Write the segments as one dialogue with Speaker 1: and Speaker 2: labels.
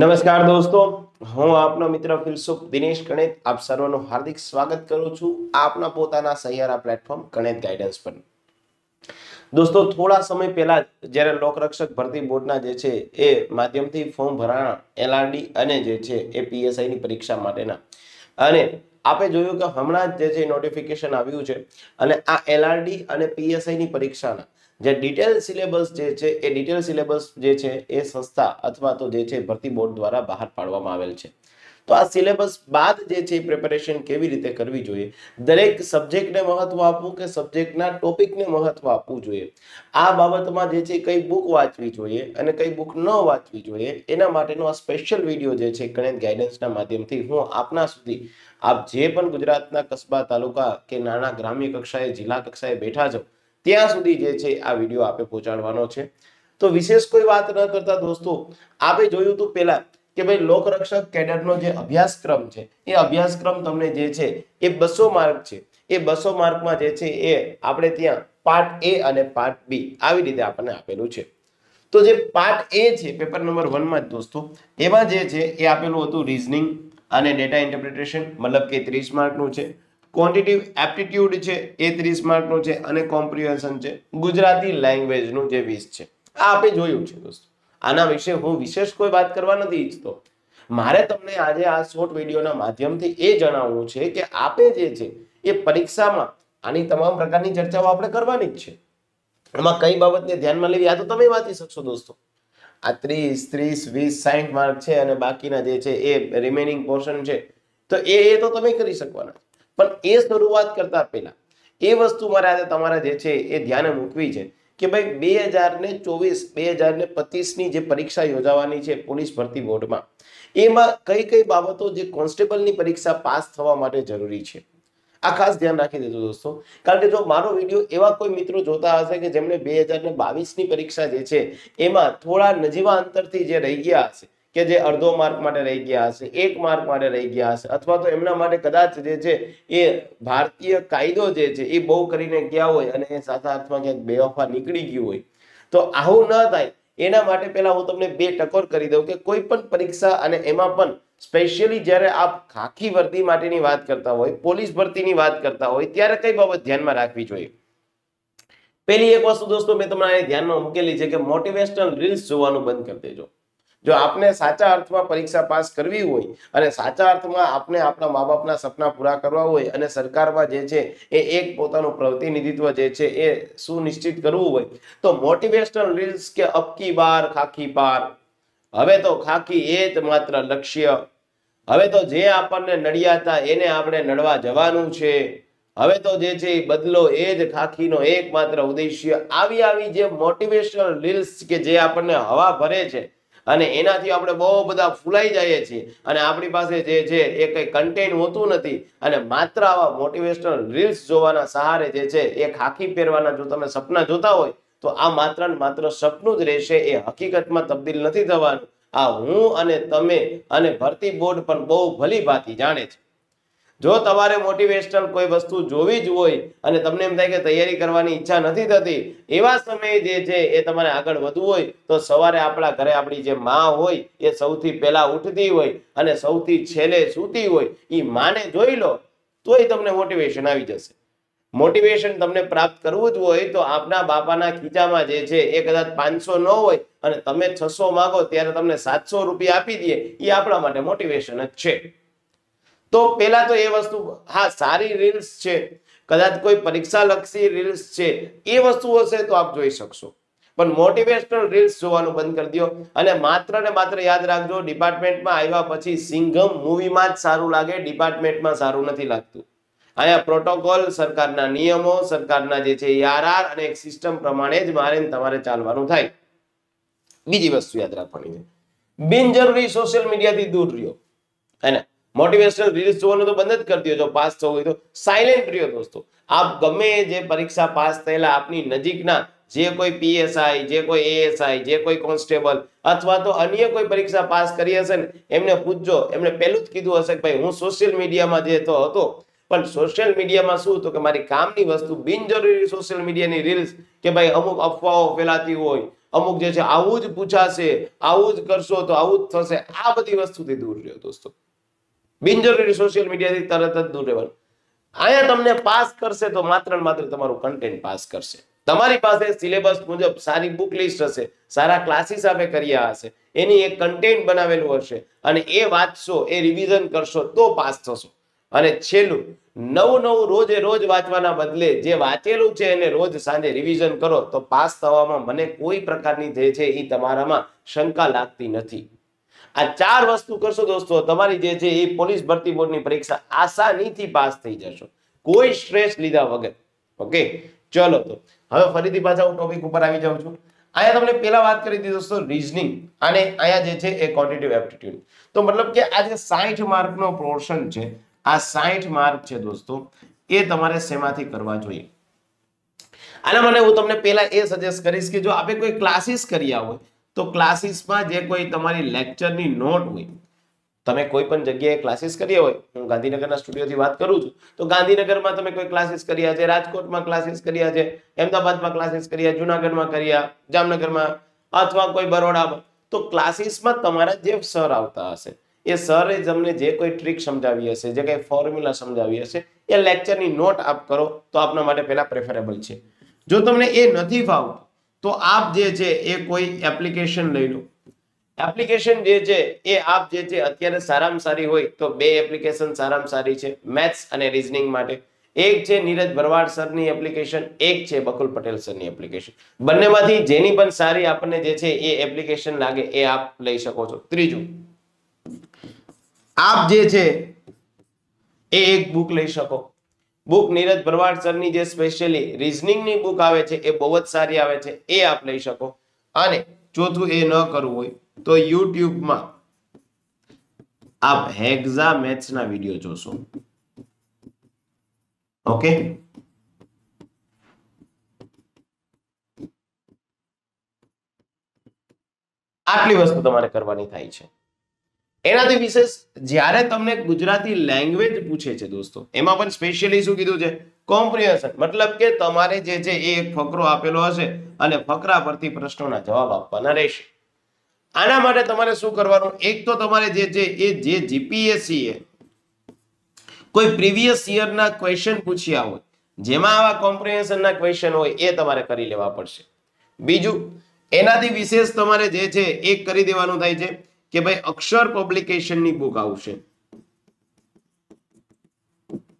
Speaker 1: નમસ્કાર
Speaker 2: દોસ્તો હું આપનો મિત્ર ફિલસુફ દિનેશ ગણિત આપ સર્વનું હાર્દિક સ્વાગત કરું છું આપના પોતાના સહિયારા પ્લેટફોર્મ ગણિત ગાઈડન્સ પર દોસ્તો થોડા સમય પહેલા જ્યારે લોકરક્ષક ભરતી બોર્ડના જે છે એ માધ્યમથી ફોર્મ ભરાણા એલઆરડી અને જે છે એ પીએસઆઈની પરીક્ષા માટેના અને આપણે જોયું કે હમણાં જે છે નોટિફિકેશન આવ્યું છે અને આ એલઆરડી અને પીએસઆઈની પરીક્ષાના જે ડિટેલ સિલેબસ જે છે એ ડિટેલ સિલેબસ જે છે એ સંસ્થા અથવા તો જે છે ભરતી બોર્ડ દ્વારા બહાર પાડવામાં આવેલ છે તો આ સિલેબસ બાદ જે છે પ્રિપેરેશન કેવી રીતે કરવી જોઈએ દરેક સબ્જેક્ટને મહત્વ આપવું કે સબ્જેક્ટના ટોપિકને મહત્વ આપવું જોઈએ આ બાબતમાં જે છે કઈ બુક વાંચવી જોઈએ અને કઈ બુક ન વાંચવી જોઈએ એના માટેનો આ સ્પેશિયલ વિડીયો જે છે ગણિત ગાઈડન્સના માધ્યમથી હું આપના સુધી આપ જે પણ ગુજરાતના કસ્બા તાલુકા કે નાના ગ્રામ્ય કક્ષાએ જિલ્લા કક્ષાએ બેઠા છો ત્યાં સુધી જે છે આ વિડીયો આપે પહોંચાડવાનો છે તો વિશેષ કોઈ વાત ન કરતા દોસ્તો આપણે જોયું હતું પહેલા કે ભાઈ લોકરક્ષક કેડરનો જે અભ્યાસક્રમ છે એ અભ્યાસક્રમ તમને જે છે એ બસો માર્ક છે એ બસો માર્કમાં જે છે એ આપણે ત્યાં પાર્ટ એ અને પાર્ટ બી આવી રીતે આપણને આપેલું છે તો જે પાર્ટ એ છે પેપર નંબર વનમાં જ દોસ્તો એમાં જે છે એ આપેલું હતું રીઝનિંગ અને ડેટા ઇન્ટરપ્રિટેશન મતલબ કે ત્રીસ માર્કનું છે ક્વોન્ટિટિવ એપ્ટિટ્યુડ છે એ ત્રીસ માર્કનું છે અને કોમ્પ્રિહેન્શન છે ગુજરાતી લેંગ્વેજનું જે વીસ છે આ આપણે જોયું છે દોસ્તો આના વિશે હું વિશેષ કોઈ વાત કરવા નથી ઈચ્છતો મારે તમને આજે આ શોર્ટ વિડીયોના માધ્યમથી એ જણાવવું છે કે આપે જે છે એ પરીક્ષામાં આની તમામ પ્રકારની ચર્ચાઓ આપણે કરવાની જ છે એમાં કઈ બાબતને ધ્યાનમાં લેવી આ તો તમે વાંચી શકશો દોસ્તો આ ત્રીસ ત્રીસ વીસ સાઠ માર્ક છે અને બાકીના જે છે એ રિમેનિંગ પોર્શન છે તો એ એ તો તમે કરી શકવાના પણ એ શરૂઆત કરતા પહેલા એ વસ્તુ મારે આજે તમારે જે છે એ ધ્યાને મૂકવી છે કે ભાઈ બે હજાર ને ચોવીસ બે હજાર ને પચીસની જે પરીક્ષા યોજાવાની છે પોલીસ ભરતી બોર્ડમાં એમાં કઈ કઈ બાબતો જે કોન્સ્ટેબલની પરીક્ષા પાસ થવા માટે જરૂરી છે આ ખાસ ધ્યાન રાખી દેજો દોસ્તો કારણ કે જો મારો વિડીયો એવા કોઈ મિત્રો જોતા હશે કે જેમણે બે હજાર ને બાવીસની પરીક્ષા જે છે એમાં થોડા નજીવા અંતરથી જે રહી ગયા હશે કે જે અડધો માર્ક માટે રહી ગયા હશે એક માર્ક માટે રહી ગયા હશે અથવા તો એમના માટે કદાચ જે છે એ ભારતીય કાયદો જે છે એ બહુ કરીને ગયા હોય અને એ સાથે અર્થમાં ક્યાંક બે બેવફા નીકળી ગયું હોય તો આવું ન થાય એના માટે પેલા હું તમને બે ટકોર કરી દઉં કે કોઈ પણ પરીક્ષા અને એમાં પણ સ્પેશિયલી જ્યારે આપ ખાખી ભરતી માટેની વાત કરતા હોય પોલીસ ભરતીની વાત કરતા હોય ત્યારે કઈ બાબત ધ્યાનમાં રાખવી જોઈએ પહેલી એક વસ્તુ દોસ્તો મેં તમને ધ્યાનમાં મૂકેલી છે કે મોટિવેશનલ રીલ્સ જોવાનું બંધ કરી દેજો જો આપને સાચા અર્થમાં પરીક્ષા પાસ કરવી હોય અને સાચા અર્થમાં આપને આપણા મા બાપના સપના પૂરા કરવા હોય અને સરકારમાં જે છે એ એક પોતાનું પ્રતિનિધિત્વ જે છે એ સુનિશ્ચિત કરવું હોય તો મોટિવેશનલ રીલ્સ કે અપકી બાર ખાખી બાર હવે તો ખાખી એ જ માત્ર લક્ષ્ય હવે તો જે આપણને નડ્યા હતા એને આપણે નડવા જવાનું છે હવે તો જે છે એ બદલો એ જ ખાખીનો એકમાત્ર ઉદ્દેશ્ય આવી આવી જે મોટિવેશનલ રીલ્સ કે જે આપણને હવા ભરે છે અને એનાથી આપણે બહુ બધા ફૂલાઈ જઈએ છીએ અને આપણી પાસે જે છે એ કંઈ કન્ટેન હોતું નથી અને માત્ર આવા મોટિવેશનલ રીલ્સ જોવાના સહારે જે છે એ ખાખી પહેરવાના જો તમે સપના જોતા હોય તો આ માત્ર માત્ર સપનું જ રહેશે એ હકીકતમાં તબદીલ નથી થવાનું આ હું અને તમે અને ભરતી બોર્ડ પણ બહુ ભલી ભાતી જાણે છે જો તમારે મોટિવેશનલ કોઈ વસ્તુ જોવી જ હોય અને તમને એમ થાય કે તૈયારી કરવાની ઈચ્છા નથી થતી એવા સમયે જે છે એ તમારે આગળ વધવું હોય તો સવારે આપણા ઘરે આપણી જે માં હોય એ સૌથી પહેલા ઉઠતી હોય અને સૌથી છેલ્લે સૂતી હોય એ માને જોઈ લો તોય તમને મોટિવેશન આવી જશે મોટિવેશન તમને પ્રાપ્ત કરવું જ હોય તો આપના બાપાના ખીચામાં જે છે એ કદાચ પાંચસો ન હોય અને તમે છસો માગો ત્યારે તમને સાતસો રૂપિયા આપી દઈએ એ આપણા માટે મોટિવેશન જ છે તો પહેલા તો એ વસ્તુ હા સારી રીલ્સ છે કદાચ કોઈ પરીક્ષાલક્ષી રીલ્સ છે એ વસ્તુ હશે તો આપ જોઈ શકશો પણ મોટિવેશનલ રીલ્સ જોવાનું બંધ કરી દો અને માત્ર ને માત્ર યાદ રાખજો ડિપાર્ટમેન્ટમાં આવ્યા પછી સિંઘમ મૂવીમાં જ સારું લાગે ડિપાર્ટમેન્ટમાં સારું નથી લાગતું અહીંયા પ્રોટોકોલ સરકારના નિયમો સરકારના જે છે આરઆર અને એક સિસ્ટમ પ્રમાણે જ મારે તમારે ચાલવાનું થાય બીજી વસ્તુ યાદ રાખવાની છે બિનજરૂરી સોશિયલ મીડિયાથી દૂર રહ્યો હે ને મોટિવેશનલ રીલ્સ જોવાનું તો બંધ જ કરી દો જો પાસ થવું હોય તો સાયલેન્ટ રહ્યો દોસ્તો આપ ગમે જે પરીક્ષા પાસ થયેલા આપની નજીકના જે કોઈ પીએસઆઈ જે કોઈ એએસઆઈ જે કોઈ કોન્સ્ટેબલ અથવા તો અન્ય કોઈ પરીક્ષા પાસ કરી હશે ને એમને પૂછજો એમણે પહેલું જ કીધું હશે કે ભાઈ હું સોશિયલ મીડિયામાં જે તો હતો પણ સોશિયલ મીડિયામાં શું હતું કે મારી કામની વસ્તુ બિનજરૂરી સોશિયલ મીડિયાની રીલ્સ કે ભાઈ અમુક અફવાઓ ફેલાતી હોય અમુક જે છે આવું જ પૂછાશે આવું જ કરશો તો આવું જ થશે આ બધી વસ્તુથી દૂર રહ્યો દોસ્તો બિનજરૂરી સોશિયલ મીડિયાથી તરત જ દૂર રહેવાનું અહીંયા તમને પાસ કરશે તો માત્ર માત્ર તમારું કન્ટેન્ટ પાસ કરશે તમારી પાસે સિલેબસ મુજબ સારી બુક લિસ્ટ હશે સારા ક્લાસીસ આપે કર્યા હશે એની એક કન્ટેન્ટ બનાવેલું હશે અને એ વાંચશો એ રિવિઝન કરશો તો પાસ થશો અને છેલ્લું નવું નવું રોજે રોજ વાંચવાના બદલે જે વાંચેલું છે એને રોજ સાંજે રિવિઝન કરો તો પાસ થવામાં મને કોઈ પ્રકારની જે છે એ તમારામાં શંકા લાગતી નથી આ ચાર વસ્તુ કરશો દોસ્તો તમારી જે છે એ પોલીસ ભરતી બોર્ડની પરીક્ષા આસાનીથી પાસ થઈ જશો કોઈ સ્ટ્રેસ લીધા વગર ઓકે ચલો તો હવે ફરીથી પાછા હું ટોપિક ઉપર આવી જાઉં છું અહીંયા તમને પહેલા વાત કરી હતી દોસ્તો રીઝનિંગ અને અહીંયા જે છે એ ક્વોન્ટિટિવ એપ્ટિટ્યુડ તો મતલબ કે આ જે સાઠ માર્કનો પોર્શન છે આ સાઠ માર્ક છે દોસ્તો એ તમારે શેમાંથી કરવા જોઈએ આના મને હું તમને પહેલા એ સજેસ્ટ કરીશ કે જો આપણે કોઈ ક્લાસીસ કર્યા હોય તો ક્લાસીસમાં જે કોઈ તમારી લેક્ચરની નોટ હોય તમે કોઈ પણ જગ્યાએ ક્લાસીસ કર્યા હોય હું ગાંધીનગરના સ્ટુડિયોથી વાત કરું છું તો ગાંધીનગરમાં તમે કોઈ ક્લાસીસ કર્યા છે રાજકોટમાં ક્લાસીસ કર્યા છે અમદાવાદમાં ક્લાસીસ કર્યા જુનાગઢમાં કર્યા જામનગરમાં અથવા કોઈ બરોડામાં તો ક્લાસીસમાં તમારા જે સર આવતા હશે એ સરે તમને જે કોઈ ટ્રીક સમજાવી હશે જે કંઈ ફોર્મ્યુલા સમજાવી હશે એ લેક્ચરની નોટ આપ કરો તો આપના માટે પહેલાં પ્રેફરેબલ છે જો તમને એ નથી ફાવતું તો આપ જે છે એ કોઈ એપ્લિકેશન લઈ લો એપ્લિકેશન જે છે એ આપ જે છે અત્યારે સારામાં સારી હોય તો બે એપ્લિકેશન સારામાં સારી છે મેથ્સ અને રિઝનિંગ માટે એક છે નીરજ ભરવાડ સરની એપ્લિકેશન એક છે બકુલ પટેલ સરની એપ્લિકેશન બંનેમાંથી જેની પણ સારી આપણને જે છે એ એપ્લિકેશન લાગે એ આપ લઈ શકો છો ત્રીજું આપ જે છે એ એક બુક લઈ શકો બુક નીરજ ભરવાડ જે સ્પેશિયલી રિઝનિંગની બુક આવે છે એ બહુ જ સારી આવે છે એ આપ લઈ શકો અને ચોથું એ ન કરવું હોય તો યુટ્યુબમાં આપ હેક્ઝા મેથ્સના વિડીયો જોશો ઓકે આટલી વસ્તુ તમારે કરવાની થાય છે એનાથી વિશેષ જ્યારે તમને ગુજરાતી લેંગ્વેજ પૂછે છે દોસ્તો એમાં પણ સ્પેશિયલી શું કીધું છે કોમ્પ્રિહેન્શન મતલબ કે તમારે જે છે એ એક ફકરો આપેલો હશે અને ફકરા પરથી પ્રશ્નોના જવાબ આપવાના રહેશે આના માટે તમારે શું કરવાનું એક તો તમારે જે છે એ જે જીપીએસસી એ કોઈ પ્રીવિયસ યરના ક્વેશ્ચન પૂછ્યા હોય જેમાં આવા કોમ્પ્રિહેન્શનના ક્વેશ્ચન હોય એ તમારે કરી લેવા પડશે બીજું એનાથી વિશેષ તમારે જે છે એ કરી દેવાનું થાય છે કે ભાઈ અક્ષર પબ્લિકેશનની બુક આવશે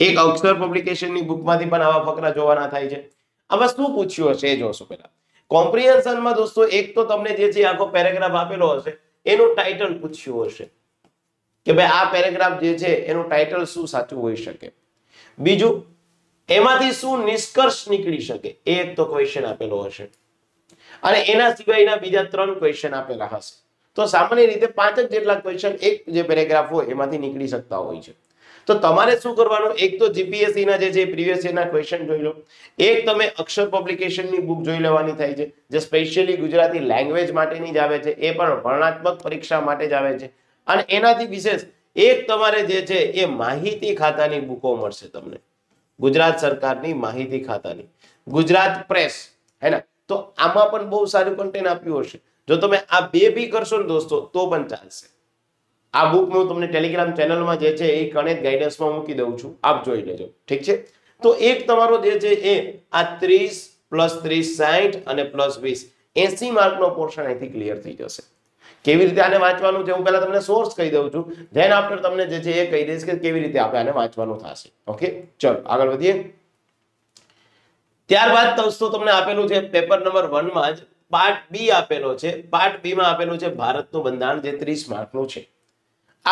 Speaker 2: એક અક્ષર પબ્લિકેશનની બુકમાંથી પણ આવા ફકરા જોવાના થાય છે આમાં શું પૂછ્યું હશે એ જોશો પહેલા કોમ્પ્રિહેન્શનમાં દોસ્તો એક તો તમને જે છે આખો પેરેગ્રાફ આપેલો હશે એનું ટાઇટલ પૂછ્યું હશે કે ભાઈ આ પેરેગ્રાફ જે છે એનું ટાઇટલ શું સાચું હોઈ શકે બીજું એમાંથી શું નિષ્કર્ષ નીકળી શકે એ એક તો ક્વેશ્ચન આપેલો હશે અને એના સિવાયના બીજા ત્રણ ક્વેશ્ચન આપેલા હશે તો સામાન્ય રીતે પાંચ જ જેટલા ક્વેશ્ચન એક જે પેરેગ્રાફ હોય એમાંથી નીકળી શકતા હોય છે તો તમારે શું કરવાનું એક તો જીપીએસસીના જે છે પ્રીવિયસ યરના ક્વેશ્ચન જોઈ લો એક તમે અક્ષર પબ્લિકેશનની બુક જોઈ લેવાની થાય છે જે સ્પેશિયલી ગુજરાતી લેંગ્વેજ માટેની જ આવે છે એ પણ વર્ણાત્મક પરીક્ષા માટે જ આવે છે અને એનાથી વિશેષ એક તમારે જે છે એ માહિતી ખાતાની બુકો મળશે તમને ગુજરાત સરકારની માહિતી ખાતાની ગુજરાત પ્રેસ હે ને તો આમાં પણ બહુ સારું કન્ટેન્ટ આપ્યું હશે જો તમે આ બે બી કરશો ને દોસ્તો તો પણ ચાલશે આ બુક હું તમને ટેલિગ્રામ ચેનલમાં જે છે એ ગણિત ગાઈડન્સમાં મૂકી દઉં છું આપ જોઈ લેજો ઠીક છે તો એક તમારો જે છે એ આ ત્રીસ પ્લસ ત્રીસ સાહીઠ અને પ્લસ વીસ એસી માર્કનો પોર્શન અહીંથી ક્લિયર થઈ જશે કેવી રીતે આને વાંચવાનું છે હું પહેલા તમને સોર્સ કહી દઉં છું ધેન આફ્ટર તમને જે છે એ કહી દઈશ કે કેવી રીતે આપણે આને વાંચવાનું થશે ઓકે ચલો આગળ વધીએ ત્યારબાદ દોસ્તો તમને આપેલું છે પેપર નંબર વનમાં જ પાર્ટ બી આપેલો છે પાર્ટ બીમાં આપેલું છે ભારતનું બંધારણ જે ત્રીસ માર્કનું છે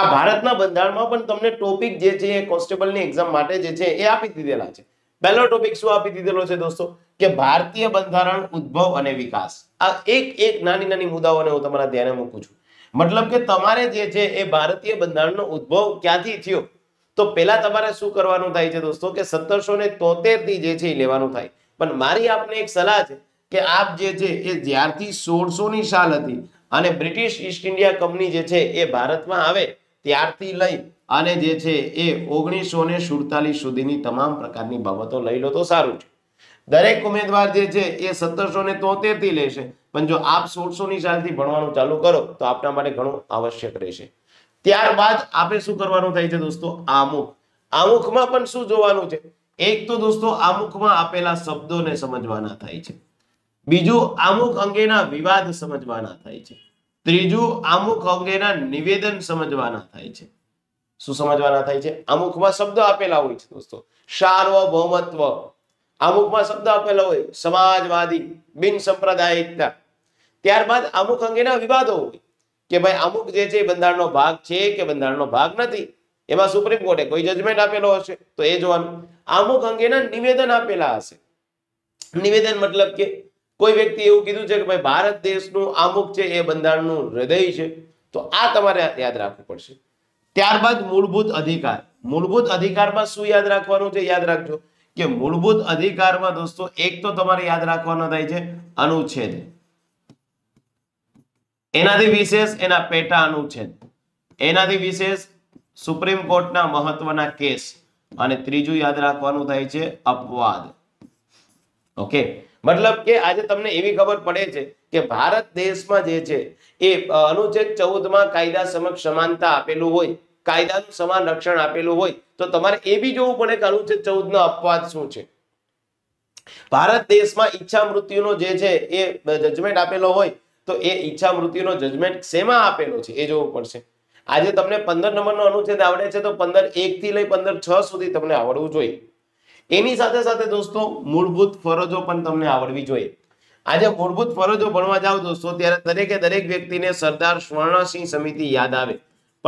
Speaker 2: આ ભારતના બંધારણમાં પણ તમને ટોપિક જે છે એ કોન્સ્ટેબલની એક્ઝામ માટે જે છે એ આપી દીધેલા છે પહેલો ટોપિક શું આપી દીધેલો છે દોસ્તો કે ભારતીય બંધારણ ઉદ્ભવ અને વિકાસ આ એક એક નાની નાની મુદ્દાઓને હું તમારા ધ્યાને મૂકું છું મતલબ કે તમારે જે છે એ ભારતીય બંધારણનો ઉદ્ભવ ક્યાંથી થયો તો પહેલા તમારે શું કરવાનું થાય છે દોસ્તો કે સત્તરસો ને તોતેર થી જે છે એ લેવાનું થાય પણ મારી આપને એક સલાહ છે કે આપ જે છે એ જ્યારથી સોળસોની સાલ હતી અને બ્રિટિશ ઈસ્ટ ઇન્ડિયા કંપની જે છે એ ભારતમાં આવે ત્યારથી લઈ અને જે છે એ ઓગણીસો ને સુડતાલીસ સુધીની તમામ પ્રકારની બાબતો લઈ લો તો સારું છે દરેક ઉમેદવાર જે છે એ સત્તરસો ને તોતેરથી લેશે પણ જો આપ સોળસોની સાલથી ભણવાનું ચાલુ કરો તો આપના માટે ઘણું આવશ્યક રહેશે ત્યારબાદ આપણે શું કરવાનું થાય છે દોસ્તો આમુખ આમુખમાં પણ શું જોવાનું છે એક તો દોસ્તો આમુખમાં આપેલા શબ્દોને સમજવાના થાય છે બીજું અમુક અંગેના વિવાદ સમજવાના થાય છે ત્રીજું અમુક અંગેના નિવેદન સમજવાના થાય છે શું સમજવાના થાય છે અમુકમાં શબ્દ આપેલા હોય છે દોસ્તો સાર્વભૌમત્વ અમુકમાં શબ્દ આપેલા હોય સમાજવાદી બિન સંપ્રદાયિકતા ત્યારબાદ અમુક અંગેના વિવાદો હોય કે ભાઈ અમુક જે છે બંધારણનો ભાગ છે કે બંધારણનો ભાગ નથી એમાં સુપ્રીમ કોર્ટે કોઈ જજમેન્ટ આપેલો હશે તો એ જોવાનું અમુક અંગેના નિવેદન આપેલા હશે નિવેદન મતલબ કે કોઈ વ્યક્તિ એવું કીધું છે કે ભાઈ ભારત દેશનું આમુક છે એ બંધારણનું હૃદય છે તો આ તમારે યાદ રાખવું પડશે ત્યારબાદ મૂળભૂત અધિકાર મૂળભૂત અધિકારમાં શું યાદ રાખવાનું છે યાદ રાખજો કે મૂળભૂત અધિકારમાં દોસ્તો એક તો તમારે યાદ રાખવાનો થાય છે અનુચ્છેદ એનાથી વિશેષ એના પેટા અનુચ્છેદ એનાથી વિશેષ સુપ્રીમ કોર્ટના મહત્વના કેસ અને ત્રીજું યાદ રાખવાનું થાય છે અપવાદ ઓકે મતલબ કે આજે તમને એવી ખબર પડે છે કે ભારત દેશમાં જે છે એ અનુચ્છેદ ચૌદમાં કાયદા સમક્ષ સમાનતા આપેલું હોય કાયદાનું સમાન રક્ષણ આપેલું હોય તો તમારે એ બી જોવું પડે કે અનુચ્છેદ નો અપવાદ શું છે ભારત દેશમાં ઈચ્છા મૃત્યુનો જે છે એ જજમેન્ટ આપેલો હોય તો એ ઈચ્છા મૃત્યુનો જજમેન્ટ શેમાં આપેલો છે એ જોવું પડશે આજે તમને પંદર નંબરનો અનુચ્છેદ આવડે છે તો પંદર એક થી લઈ પંદર છ સુધી તમને આવડવું જોઈએ એની સાથે સાથે દોસ્તો મૂળભૂત ફરજો પણ તમને આવડવી જોઈએ આજે મૂળભૂત ફરજો ભણવા જાઓ દોસ્તો ત્યારે દરેકે દરેક વ્યક્તિને સરદાર સ્વર્ણસિંહ સમિતિ યાદ આવે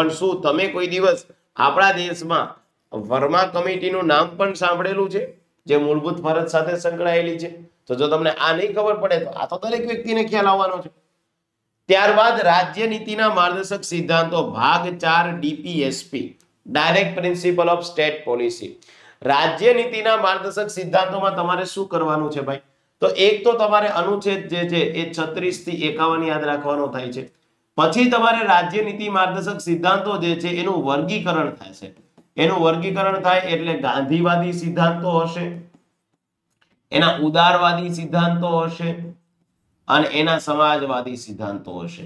Speaker 2: પણ શું તમે કોઈ દિવસ આપણા દેશમાં વર્મા કમિટીનું નામ પણ સાંભળેલું છે જે મૂળભૂત ફરજ સાથે સંકળાયેલી છે તો જો તમને આ નહીં ખબર પડે તો આ તો દરેક વ્યક્તિને ખ્યાલ આવવાનો છે ત્યારબાદ રાજ્ય નીતિના માર્ગદર્શક સિદ્ધાંતો ભાગ ચાર DPSP direct principle of state policy રાજ્ય નીતિના માર્ગદર્શક સિદ્ધાંતોમાં તમારે શું કરવાનું છે ભાઈ તો એક તો તમારે અનુચ્છેદ જે છે એ છત્રીસ થી એકાવન યાદ રાખવાનો થાય છે પછી તમારે રાજ્ય નીતિ માર્ગદર્શક સિદ્ધાંતો જે છે એનું વર્ગીકરણ થાય છે એનું વર્ગીકરણ થાય એટલે ગાંધીવાદી સિદ્ધાંતો હશે એના ઉદારવાદી સિદ્ધાંતો હશે અને એના સમાજવાદી સિદ્ધાંતો હશે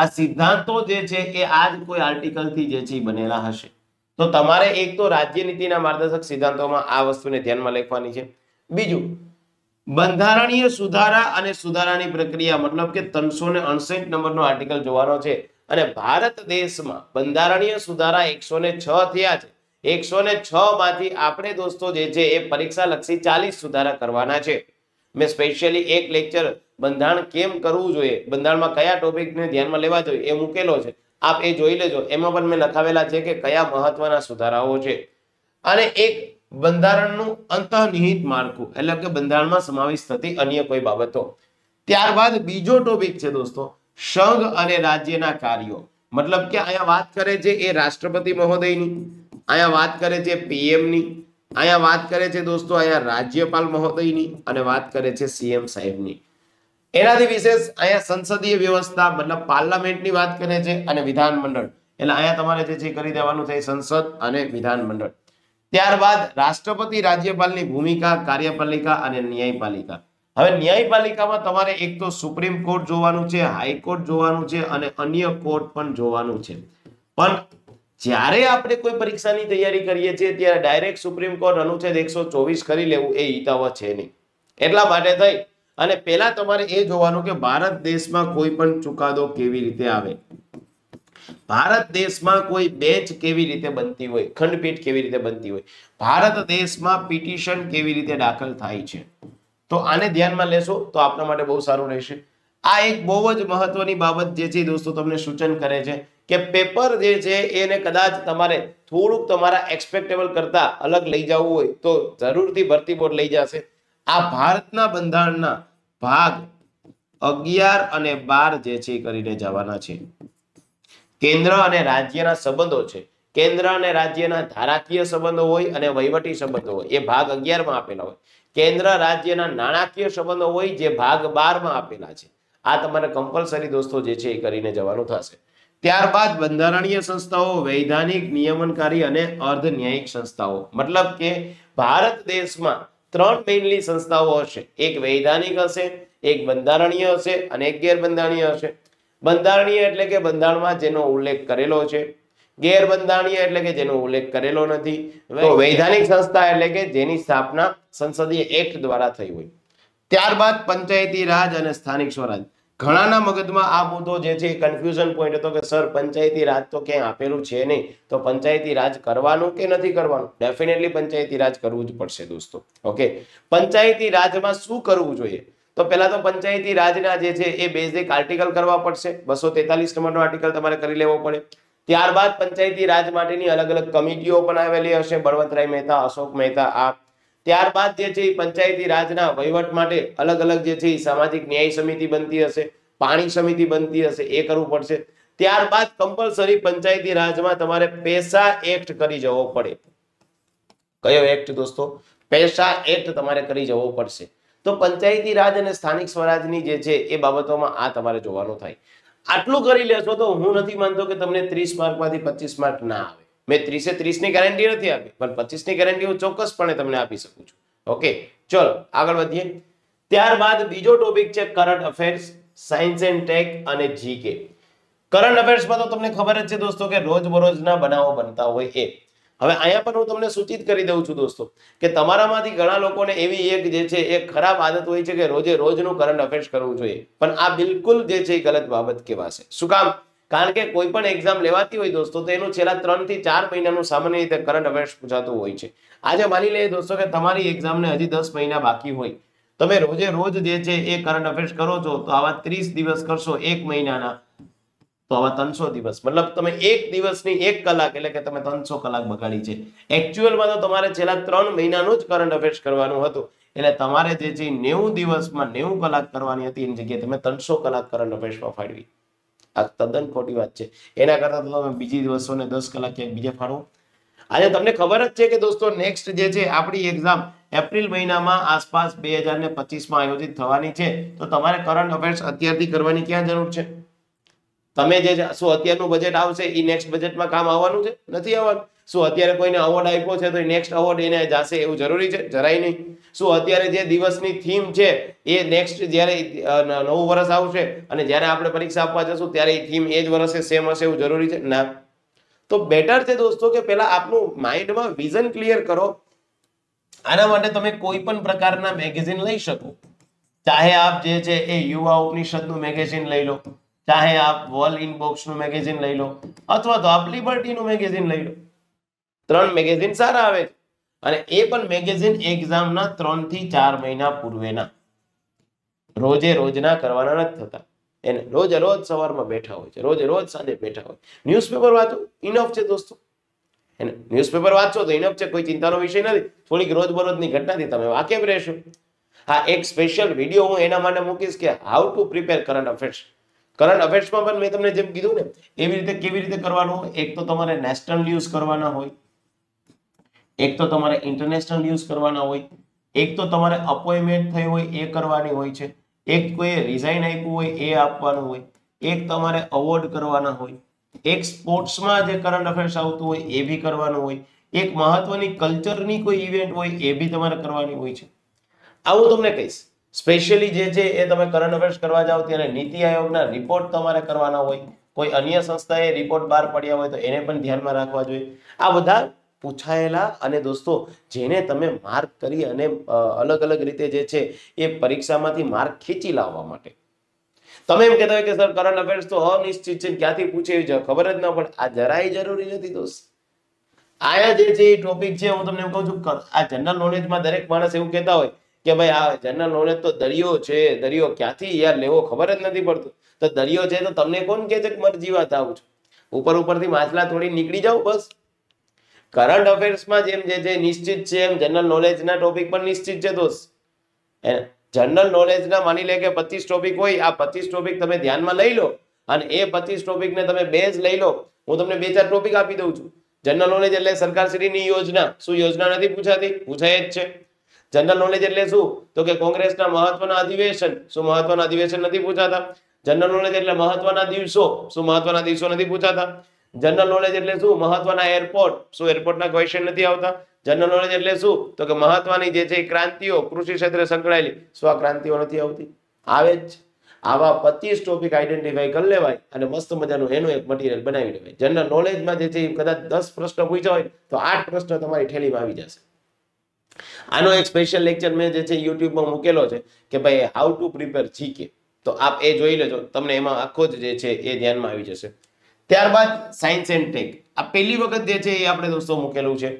Speaker 2: આ સિદ્ધાંતો જે છે એ આજ જ કોઈ આર્ટિકલથી જે છે બનેલા હશે તો તમારે એક તો રાજ્ય નીતિના માર્ગદર્શક સિદ્ધાંતોમાં આ વસ્તુને ધ્યાનમાં લેખવાની છે બીજું બંધારણીય સુધારા અને સુધારાની પ્રક્રિયા મતલબ કે ત્રણસો ને અડસઠ નંબરનો આર્ટિકલ જોવાનો છે અને ભારત દેશમાં બંધારણીય સુધારા એકસો ને છ થયા છે એકસો ને છ માંથી આપણે દોસ્તો જે છે એ પરીક્ષા લક્ષી ચાલીસ સુધારા કરવાના છે મેં સ્પેશિયલી એક લેક્ચર બંધારણ કેમ કરવું જોઈએ બંધારણમાં કયા ટોપિકને ધ્યાનમાં લેવા જોઈએ એ મૂકેલો છે આપ એ જોઈ લેજો એમાં પણ મેં લખાવેલા છે કે કયા મહત્વના સુધારાઓ છે અને એક બંધારણનું અંતઃનિહિત માળખું એટલે કે બંધારણમાં સમાવેશ થતી અન્ય કોઈ બાબતો ત્યારબાદ બીજો ટોપિક છે દોસ્તો સંઘ અને રાજ્યના કાર્યો મતલબ કે અહીંયા વાત કરે છે એ રાષ્ટ્રપતિ મહોદયની અહીંયા વાત કરે છે પીએમની અહીંયા વાત કરે છે દોસ્તો અહીંયા રાજ્યપાલ મહોદયની અને વાત કરે છે સીએમ સાહેબની એનાથી વિશેષ અહીંયા સંસદીય વ્યવસ્થા મતલબ પાર્લામેન્ટની વાત કરે છે અને વિધાનમંડળ એટલે અહીંયા તમારે જે કરી દેવાનું છે સંસદ અને વિધાનમંડળ ત્યારબાદ રાષ્ટ્રપતિ રાજ્યપાલની ભૂમિકા કાર્યપાલિકા અને ન્યાયપાલિકા હવે ન્યાયપાલિકામાં તમારે એક તો સુપ્રીમ કોર્ટ જોવાનું છે હાઈકોર્ટ જોવાનું છે અને અન્ય કોર્ટ પણ જોવાનું છે પણ જ્યારે આપણે કોઈ પરીક્ષાની તૈયારી કરીએ છીએ ત્યારે ડાયરેક્ટ સુપ્રીમ કોર્ટ અનુચ્છેદ એકસો કરી લેવું એ હિતાવ છે નહીં એટલા માટે થઈ અને પહેલા તમારે એ જોવાનું કે ભારત દેશમાં કોઈ પણ ચુકાદો કેવી રીતે આવે ભારત દેશમાં કોઈ બેચ કેવી રીતે બનતી હોય ખંડપીઠ કેવી રીતે બનતી હોય ભારત દેશમાં પિટિશન કેવી રીતે દાખલ થાય છે તો આને ધ્યાનમાં લેશો તો આપના માટે બહુ સારું રહેશે આ એક બહુ જ મહત્વની બાબત જે છે દોસ્તો તમને સૂચન કરે છે કે પેપર જે છે એને કદાચ તમારે થોડુંક તમારા એક્સપેક્ટેબલ કરતા અલગ લઈ જવું હોય તો જરૂરથી ભરતી બોર્ડ લઈ જશે આ ભારતના બંધારણના ભાગ અગિયાર અને બાર જે છે કરીને જવાના છે કેન્દ્ર અને રાજ્યના સંબંધો છે કેન્દ્ર અને રાજ્યના ધારાકીય સંબંધો હોય અને વહીવટી સંબંધો હોય એ ભાગ અગિયારમાં આપેલા હોય કેન્દ્ર રાજ્યના નાણાકીય સંબંધો હોય જે ભાગ બારમાં આપેલા છે આ તમારે કમ્પલસરી દોસ્તો જે છે એ કરીને જવાનું થશે ત્યારબાદ બંધારણીય સંસ્થાઓ વૈધાનિક નિયમનકારી અને અર્ધ ન્યાયિક સંસ્થાઓ મતલબ કે ભારત દેશમાં ત્રણ મેઇનલી સંસ્થાઓ હશે એક વૈધાનિક હશે એક બંધારણીય હશે અને એક ગેરબંધારણીય હશે બંધારણીય એટલે કે બંધારણમાં જેનો ઉલ્લેખ કરેલો છે ગેરબંધારણીય એટલે કે જેનો ઉલ્લેખ કરેલો નથી તો વૈધાનિક સંસ્થા એટલે કે જેની સ્થાપના સંસદીય એક્ટ દ્વારા થઈ હોય ત્યારબાદ પંચાયતી રાજ અને સ્થાનિક સ્વરાજ ઘણાના મગજમાં આ મુદ્દો જે છે કન્ફ્યુઝન પોઈન્ટ હતો કે સર પંચાયતી રાજ તો ક્યાંય આપેલું છે નહીં તો પંચાયતી રાજ કરવાનું કે નથી કરવાનું ડેફિનેટલી પંચાયતી રાજ કરવું જ પડશે દોસ્તો ઓકે પંચાયતી રાજમાં શું કરવું જોઈએ તો પહેલા તો પંચાયતી રાજના જે છે એ બેઝિક આર્ટિકલ કરવા પડશે બસો તેતાલીસ નંબરનો આર્ટિકલ તમારે કરી લેવો પડે ત્યારબાદ પંચાયતી રાજ માટેની અલગ અલગ કમિટીઓ પણ આવેલી હશે બળવંતરાય મહેતા અશોક મહેતા આ ત્યારબાદ જે છે એ પંચાયતી રાજના વહીવટ માટે અલગ અલગ જે છે એ સામાજિક ન્યાય સમિતિ બનતી હશે પાણી સમિતિ બનતી હશે એ કરવું પડશે ત્યારબાદ કમ્પલસરી પંચાયતી રાજમાં તમારે પૈસા એક્ટ કરી જવો પડે કયો એક્ટ દોસ્તો પૈસા એક્ટ તમારે કરી જવો પડશે તો પંચાયતી રાજ અને સ્થાનિક સ્વરાજની જે છે એ બાબતોમાં આ તમારે જોવાનું થાય આટલું કરી લેશો તો હું નથી માનતો કે તમને ત્રીસ માર્કમાંથી પચીસ માર્ક ના આવે મેં ત્રીસે ત્રીસની ગેરંટી નથી આપી પણ પચીસની ગેરંટી હું ચોક્કસપણે તમને આપી શકું છું ઓકે ચલો આગળ વધીએ ત્યારબાદ બીજો ટોપિક છે current affairs science and tech અને જીકે કરંટ અફેર્સમાં તો તમને ખબર જ છે દોસ્તો કે રોજબરોજના બનાવો બનતા હોય એ હવે અહીંયા પણ હું તમને સૂચિત કરી દઉં છું દોસ્તો કે તમારામાંથી ઘણા લોકોને એવી એક જે છે એ ખરાબ આદત હોય છે કે રોજે રોજનું કરંટ અફેર્સ કરવું જોઈએ પણ આ બિલકુલ જે છે એ ગલત બાબત કહેવાશે શું કામ કારણ કે કોઈ પણ એક્ઝામ લેવાતી હોય દોસ્તો તો એનું છેલ્લા ત્રણ થી ચાર મહિનાનું સામાન્ય રીતે કરંટ અફેર્સ પૂછાતું હોય છે આજે માની લઈએ દોસ્તો કે તમારી એક્ઝામ ને હજી દસ મહિના બાકી હોય તમે રોજે રોજ જે છે એ કરંટ અફેર્સ કરો છો તો આવા ત્રીસ દિવસ કરશો એક મહિનાના તો આવા ત્રણસો દિવસ મતલબ તમે એક દિવસની એક કલાક એટલે કે તમે ત્રણસો કલાક બગાડી છે એકચ્યુઅલમાં તો તમારે છેલ્લા ત્રણ મહિનાનું જ કરંટ અફેર્સ કરવાનું હતું એટલે તમારે જે છે નેવું દિવસમાં નેવું કલાક કરવાની હતી એની જગ્યાએ તમે ત્રણસો કલાક કરંટ અફેર્સમાં ફાળવી આ તદ્દન ખોટી વાત છે એના કરતાં તમે બીજી વસ્તુને દસ કલાક ક્યાંક બીજે ફાળો આજે તમને ખબર જ છે કે દોસ્તો નેક્સ્ટ જે છે આપણી એક્ઝામ એપ્રિલ મહિનામાં આસપાસ બે હજાર ને પચીસમાં આયોજિત થવાની છે તો તમારે કરંટ અફેર્સ અત્યારથી કરવાની ક્યાં જરૂર છે તમે જે શું અત્યારનું બજેટ આવશે એ નેક્સ્ટ બજેટમાં કામ આવવાનું છે નથી આવવાનું શું અત્યારે કોઈને અવોર્ડ આપ્યો છે તો નેક્સ્ટ અવોર્ડ એને જાશે એવું જરૂરી છે જરાય નહીં શું અત્યારે જે દિવસની થીમ છે એ નેક્સ્ટ જ્યારે નવું વર્ષ આવશે અને જ્યારે આપણે પરીક્ષા આપવા જશું ત્યારે એ થીમ એ જ વર્ષે સેમ હશે એવું જરૂરી છે ના તો બેટર છે દોસ્તો કે પેલા આપનું માઇન્ડમાં વિઝન ક્લિયર કરો આના માટે તમે કોઈ પણ પ્રકારના મેગેઝિન લઈ શકો ચાહે આપ જે છે એ યુવા ઉપનિષદનું મેગેઝિન લઈ લો ચાહે આપ વર્લ્ડ ઇનબોક્સનું મેગેઝિન લઈ લો અથવા તો આપ લિબર્ટીનું મેગેઝિન લઈ લો ત્રણ મેગેઝિન સારા આવે છે અને એ પણ મેગેઝિન એક્ઝામના ત્રણ થી ચાર મહિના પૂર્વેના રોજે રોજના કરવાના નથી થતા એને રોજ રોજ સવારમાં બેઠા હોય છે રોજે રોજ સાંજે બેઠા હોય ન્યૂઝપેપર વાંચો ઇનફ છે દોસ્તો એને ન્યૂઝપેપર વાંચો તો ઇનફ છે કોઈ ચિંતાનો વિષય નથી થોડીક રોજબરોજની ઘટનાથી તમે વાકેફ રહેશો હા એક સ્પેશિયલ વિડીયો હું એના માટે મૂકીશ કે how to prepare current affairs current અફેર્સમાં પણ મેં તમને જેમ કીધું ને એવી રીતે કેવી રીતે કરવાનું એક તો તમારે નેશનલ ન્યૂઝ કરવાના હોય એક તો તમારે ઇન્ટરનેશનલ યુઝ કરવાના હોય એક તો તમારે અપોઇન્ટમેન્ટ થઈ હોય એ કરવાની હોય છે એક કોઈએ રિઝાઇન આપ્યું હોય એ આપવાનું હોય એક તમારે અવોર્ડ કરવાના હોય એક સ્પોર્ટ્સમાં જે કરંટ અફેર્સ આવતું હોય એ બી કરવાનું હોય એક મહત્વની કલ્ચરની કોઈ ઇવેન્ટ હોય એ બી તમારે કરવાની હોય છે આવું તમને કહીશ સ્પેશિયલી જે છે એ તમે કરંટ અફેર્સ કરવા જાઓ ત્યારે નીતિ આયોગના રિપોર્ટ તમારે કરવાના હોય કોઈ અન્ય સંસ્થાએ રિપોર્ટ બહાર પડ્યા હોય તો એને પણ ધ્યાનમાં રાખવા જોઈએ આ બધા પૂછાયેલા અને દોસ્તો જેને તમે માર્ક કરી અને અલગ અલગ રીતે જે છે એ પરીક્ષામાંથી માર્ક ખેંચી લાવવા માટે તમે એમ કહેતા હોય કે સર કરંટ અફેર્સ તો અનિશ્ચિત છે ક્યાંથી પૂછે એવી ખબર જ ન પડે આ જરાય જરૂરી નથી દોસ્ત આયા જે છે એ ટોપિક છે હું તમને એમ કહું છું આ જનરલ નોલેજમાં દરેક માણસ એવું કહેતા હોય કે ભાઈ આ જનરલ નોલેજ તો દરિયો છે દરિયો ક્યાંથી યાર લેવો ખબર જ નથી પડતો તો દરિયો છે તો તમને કોણ કહે છે કે મરજીવા થાવ છું ઉપર ઉપરથી માછલા થોડી નીકળી જાવ બસ કરંટ અફેર્સમાં જેમ જે જે નિશ્ચિત છે એમ જનરલ નોલેજના ટોપિક પણ નિશ્ચિત છે દોસ્ત જનરલ નોલેજના માની લે કે પચીસ ટોપિક હોય આ પચીસ ટોપિક તમે ધ્યાનમાં લઈ લો અને એ પચીસ ટોપિકને તમે બે જ લઈ લો હું તમને બે ચાર ટોપિક આપી દઉં છું જનરલ નોલેજ એટલે સરકારશ્રીની યોજના શું યોજના નથી પૂછાતી પૂછાય જ છે જનરલ નોલેજ એટલે શું તો કે કોંગ્રેસના મહત્વના અધિવેશન શું મહત્વના અધિવેશન નથી પૂછાતા જનરલ નોલેજ એટલે મહત્વના દિવસો શું મહત્વના દિવસો નથી પૂછાતા જનરલ નોલેજ એટલે શું મહત્વના એરપોર્ટ શું એરપોર્ટના ક્વેશ્ચન નથી આવતા જનરલ નોલેજ એટલે શું તો કે મહત્વની જે છે ક્રાંતિઓ કૃષિ ક્ષેત્રે સંકળાયેલી શું આ ક્રાંતિઓ નથી આવતી આવે જ આવા પચીસ ટોપિક આઈડેન્ટિફાઈ કરી લેવાય અને મસ્ત મજાનું એનું એક મટીરિયલ બનાવી લેવાય જનરલ નોલેજમાં જે છે કદાચ દસ પ્રશ્ન પૂછ્યા હોય તો આઠ પ્રશ્ન તમારી ઠેલીમાં આવી જશે આનો એક સ્પેશિયલ લેક્ચર મેં જે છે યુટ્યુબમાં મૂકેલો છે કે ભાઈ હાઉ ટુ પ્રિપેર જીકે તો આપ એ જોઈ લેજો તમને એમાં આખો જ જે છે એ ધ્યાનમાં આવી જશે ત્યારબાદ સાયન્સ એન્ડ ટેક આ પહેલી વખત જે છે એ આપણે દોસ્તો મૂકેલું છે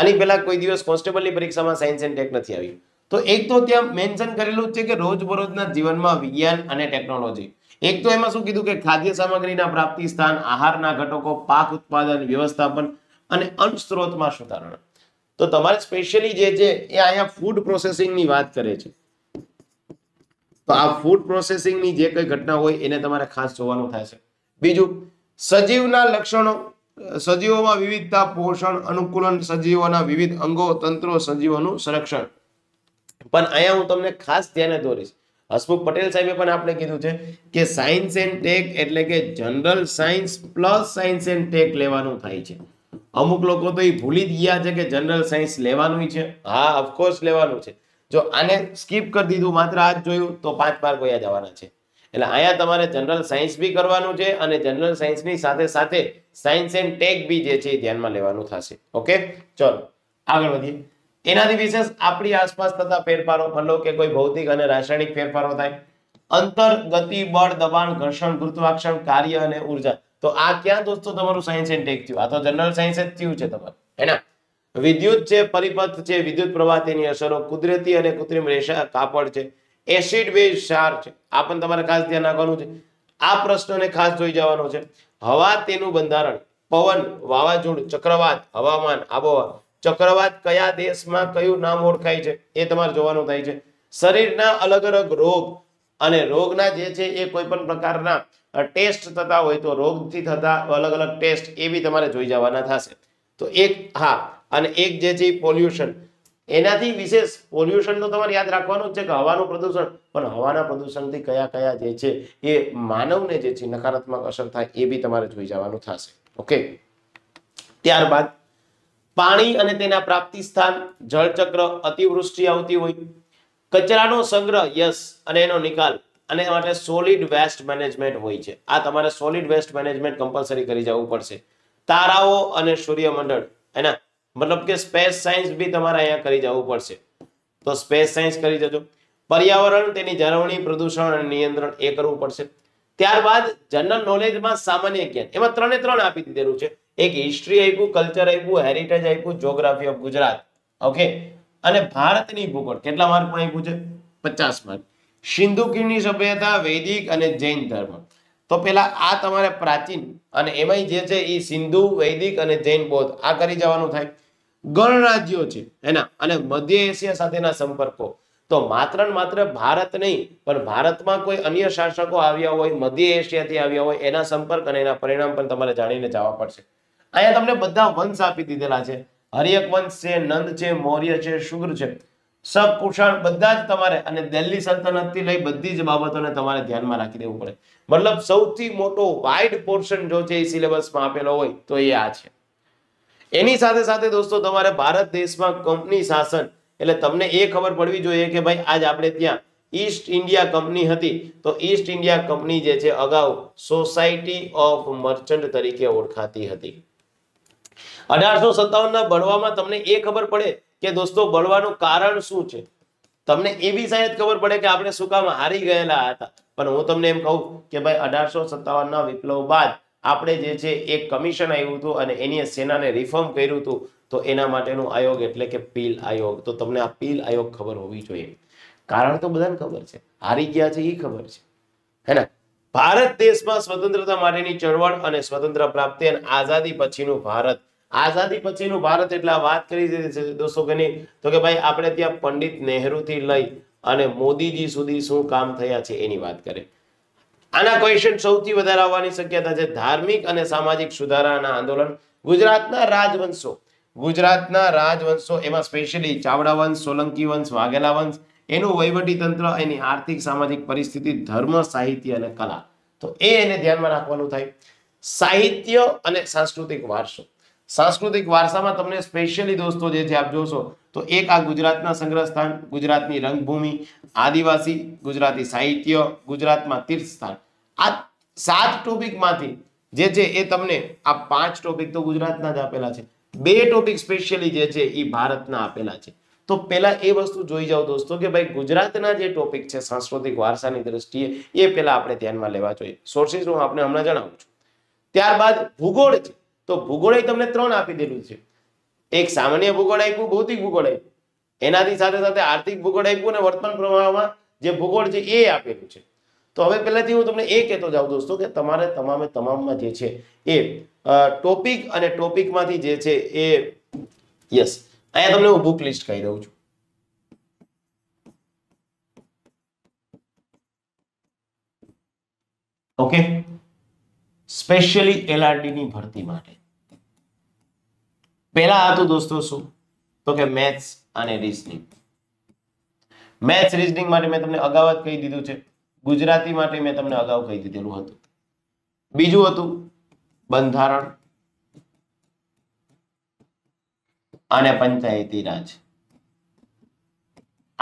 Speaker 2: આની પહેલા કોઈ દિવસ કોન્સ્ટેબલની પરીક્ષામાં સાયન્સ એન્ડ ટેક નથી આવી તો એક તો ત્યાં મેન્શન કરેલું છે કે રોજબરોજના જીવનમાં વિજ્ઞાન અને ટેકનોલોજી એક તો એમાં શું કીધું કે ખાદ્ય સામગ્રીના પ્રાપ્તિ સ્થાન આહારના ઘટકો પાક ઉત્પાદન વ્યવસ્થાપન અને અંશ સ્ત્રોતમાં સુધારણા તો તમારે સ્પેશિયલી જે છે એ અહીંયા ફૂડ પ્રોસેસિંગની વાત કરે છે તો આ ફૂડ પ્રોસેસિંગની જે કઈ ઘટના હોય એને તમારે ખાસ જોવાનું થાય છે બીજું સજીવના લક્ષણો સજીવોમાં વિવિધતા પોષણ અનુકૂલન સજીવોના વિવિધ અંગો તંત્રો સજીવોનું સંરક્ષણ પણ અહીંયા હું તમને ખાસ ધ્યાને દોરીશ હસમુખ પટેલ સાહેબે પણ આપણે કીધું છે કે સાયન્સ એન્ડ ટેક એટલે કે general science plus science and tech લેવાનું થાય છે અમુક લોકો તો એ ભૂલી જ ગયા છે કે જનરલ સાયન્સ લેવાનું છે હા ઓફકોર્સ લેવાનું છે જો આને સ્કીપ કરી દીધું માત્ર આ જ જોયું તો પાંચ માર્કો યાદ આવવાના છે એટલે અહીંયા તમારે જનરલ સાયન્સ બી કરવાનું છે અને જનરલ સાયન્સની સાથે સાથે સાયન્સ એન્ડ ટેક બી જે છે એ ધ્યાનમાં લેવાનું થશે ઓકે ચલો આગળ વધીએ એનાથી વિશેષ આપણી આસપાસ થતા ફેરફારો મતલબ કે કોઈ ભૌતિક અને રાસાયણિક ફેરફારો થાય અંતર ગતિ બળ દબાણ ઘર્ષણ ગુરુત્વાકર્ષણ કાર્ય અને ઉર્જા તો આ ક્યાં દોસ્તો તમારું સાયન્સ એન્ડ ટેક થયું આ તો જનરલ સાયન્સ જ થયું છે તમારું હેના વિદ્યુત છે પરિપથ છે વિદ્યુત પ્રવાહ તેની અસરો કુદરતી અને કૃત્રિમ રેશા કાપડ છે એસિડ બેઝ ક્ષાર છે આ પણ તમારે ખાસ ધ્યાન રાખવાનું છે આ પ્રશ્નને ખાસ જોઈ જવાનો છે હવા તેનું બંધારણ પવન વાવાઝોડ ચક્રવાત હવામાન આબોહવા ચક્રવાત કયા દેશમાં કયું નામ ઓળખાય છે એ તમારે જોવાનું થાય છે શરીરના અલગ અલગ રોગ અને રોગના જે છે એ કોઈ પણ પ્રકારના ટેસ્ટ થતા હોય તો રોગથી થતા અલગ અલગ ટેસ્ટ એ બી તમારે જોઈ જવાના થશે તો એક હા અને એક જે છે પોલ્યુશન એનાથી વિશેષ પોલ્યુશન તો તમારે યાદ રાખવાનું છે કે હવાનું પ્રદૂષણ પણ હવાના પ્રદૂષણથી કયા કયા જે છે એ માનવને જે છે નકારાત્મક અસર થાય એ બી તમારે જોઈ જવાનું થશે ઓકે ત્યારબાદ પાણી અને તેના પ્રાપ્તિ સ્થાન જળચક્ર અતિવૃષ્ટિ આવતી હોય કચરાનો સંગ્રહ યસ અને એનો નિકાલ અને માટે સોલિડ વેસ્ટ મેનેજમેન્ટ હોય છે આ તમારે સોલિડ વેસ્ટ મેનેજમેન્ટ કમ્પલસરી કરી જવું પડશે તારાઓ અને સૂર્યમંડળ એના મતલબ કે સ્પેસ સાયન્સ બી તમારે અહીંયા કરી જવું પડશે તો સ્પેસ સાયન્સ કરી જજો પર્યાવરણ તેની જાળવણી પ્રદૂષણ અને નિયંત્રણ એ કરવું પડશે ત્યારબાદ જનરલ નોલેજમાં સામાન્ય જ્ઞાન એમાં ત્રણે ત્રણ આપી દીધેલું છે એક હિસ્ટ્રી આપ્યું કલ્ચર આપ્યું હેરિટેજ આપ્યું જ્યોગ્રાફી ઓફ ગુજરાત ઓકે અને ભારતની ભૂગોળ કેટલા પણ આપ્યું છે પચાસ માર્ક સિંધુ કિરની સભ્યતા વૈદિક અને જૈન ધર્મ તો પેલા આ તમારે પ્રાચીન અને એમાંય જે છે એ સિંધુ વૈદિક અને જૈન બૌદ્ધ આ કરી જવાનું થાય ગણરાજ્યો છે એના અને મધ્ય એશિયા સાથેના સંપર્કો તો માત્ર માત્ર ભારત નહીં પણ ભારતમાં કોઈ અન્ય શાસકો આવ્યા હોય મધ્ય એશિયાથી આવ્યા હોય એના સંપર્ક અને એના પરિણામ પણ તમારે જાણીને જવા પડશે અહીંયા તમને બધા વંશ આપી દીધેલા છે હરિયક વંશ છે નંદ છે મૌર્ય છે શુગ્ર છે સબ સબકુષાણ બધા જ તમારે અને દિલ્હી સલ્તનતથી લઈ બધી જ બાબતોને તમારે ધ્યાનમાં રાખી દેવું પડે મતલબ સૌથી મોટો વાઇડ પોર્શન જો છે એ સિલેબસમાં આપેલો હોય તો એ આ છે એની સાથે સાથે દોસ્તો તમારે ભારત દેશમાં કંપની શાસન એટલે તમને એ ખબર પડવી જોઈએ કે ભાઈ આજ આપણે ત્યાં ઈસ્ટ ઇન્ડિયા કંપની હતી તો ઈસ્ટ ઇન્ડિયા કંપની જે છે અગાઉ સોસાયટી ઓફ મર્ચન્ટ તરીકે ઓળખાતી હતી અઢારસો સત્તાવનના બળવામાં તમને એ ખબર પડે કે દોસ્તો બળવાનું કારણ શું છે તમને એવી સાહેબ ખબર પડે કે આપણે શું કામ હારી ગયેલા હતા પણ હું તમને એમ કહું કે ભાઈ અઢારસો સત્તાવનના વિપ્લવ બાદ આપણે જે છે એક કમિશન આવ્યું હતું અને એની સેનાને રિફોર્મ કર્યું હતું તો એના માટેનું આયોગ એટલે કે પીલ આયોગ તો તમને આ પીલ આયોગ ખબર હોવી જોઈએ કારણ તો બધાને ખબર છે હારી ગયા છે એ ખબર છે હે ને ભારત દેશમાં સ્વતંત્રતા માટેની ચળવળ અને સ્વતંત્ર પ્રાપ્તિ અને આઝાદી પછીનું ભારત આઝાદી પછીનું ભારત એટલે વાત કરી છે દોસ્તો ઘણી તો કે ભાઈ આપણે ત્યાં પંડિત નહેરુથી લઈ અને મોદીજી સુધી શું કામ થયા છે એની વાત કરીએ આના ક્વેશ્ચન સૌથી વધારે આવવાની શક્યતા છે ધાર્મિક અને સામાજિક સુધારાના આંદોલન ગુજરાતના રાજવંશો ગુજરાતના રાજવંશો એમાં સ્પેશિયલી ચાવડા વંશ સોલંકી વંશ વાઘેલા વંશ એનું વહીવટી તંત્ર એની આર્થિક સામાજિક પરિસ્થિતિ ધર્મ સાહિત્ય અને કલા તો એ એને ધ્યાનમાં રાખવાનું થાય સાહિત્ય અને સાંસ્કૃતિક વારસો સાંસ્કૃતિક વારસામાં તમને સ્પેશિયલી દોસ્તો જે છે આપ જોશો તો એક આ ગુજરાતના સંગ્રહ સ્થાન ગુજરાતની રંગભૂમિ આદિવાસી ગુજરાતી સાહિત્ય ગુજરાતમાં તીર્થ સ્થાન આ સાત ટોપિકમાંથી જે છે એ તમને આ પાંચ ટોપિક તો ગુજરાતના જ આપેલા છે બે ટોપિક સ્પેશિયલી જે છે એ ભારતના આપેલા છે તો પહેલા એ વસ્તુ જોઈ જાઓ દોસ્તો કે ભાઈ ગુજરાતના જે ટોપિક છે સાંસ્કૃતિક વારસાની દ્રષ્ટિએ એ પહેલા આપણે ધ્યાનમાં લેવા જોઈએ સોર્સિસ હું આપણે હમણાં જણાવું છું ત્યારબાદ ભૂગોળ છે તો ભૂગોળે તમને ત્રણ આપી દેલું છે એક સામાન્ય ભૂગોળ આપ્યું ભૌતિક ભૂગોળ એનાથી સાથે સાથે આર્થિક ભૂગોળ આપ્યું અને વર્તમાન પ્રવાહમાં જે ભૂગોળ છે એ આપેલું છે તો હવે પહેલાથી હું તમને એ કહેતો જાઉં દોસ્તો કે તમારે તમામે તમામમાં જે છે એ ટોપિક અને ટોપિકમાંથી જે છે એ યસ અહીંયા તમને હું બુક લિસ્ટ કહી દઉં છું ઓકે સ્પેશિયલી એલઆરડીની ભરતી માટે પહેલા હતું દોસ્તો શું તો કે મેથ્સ અને રીઝનિંગ મેથ્સ રીઝનિંગ માટે મેં તમને અગાઉ જ કહી દીધું છે ગુજરાતી માટે મેં તમને અગાઉ કહી દીધેલું હતું બીજું હતું બંધારણ અને પંચાયતી રાજ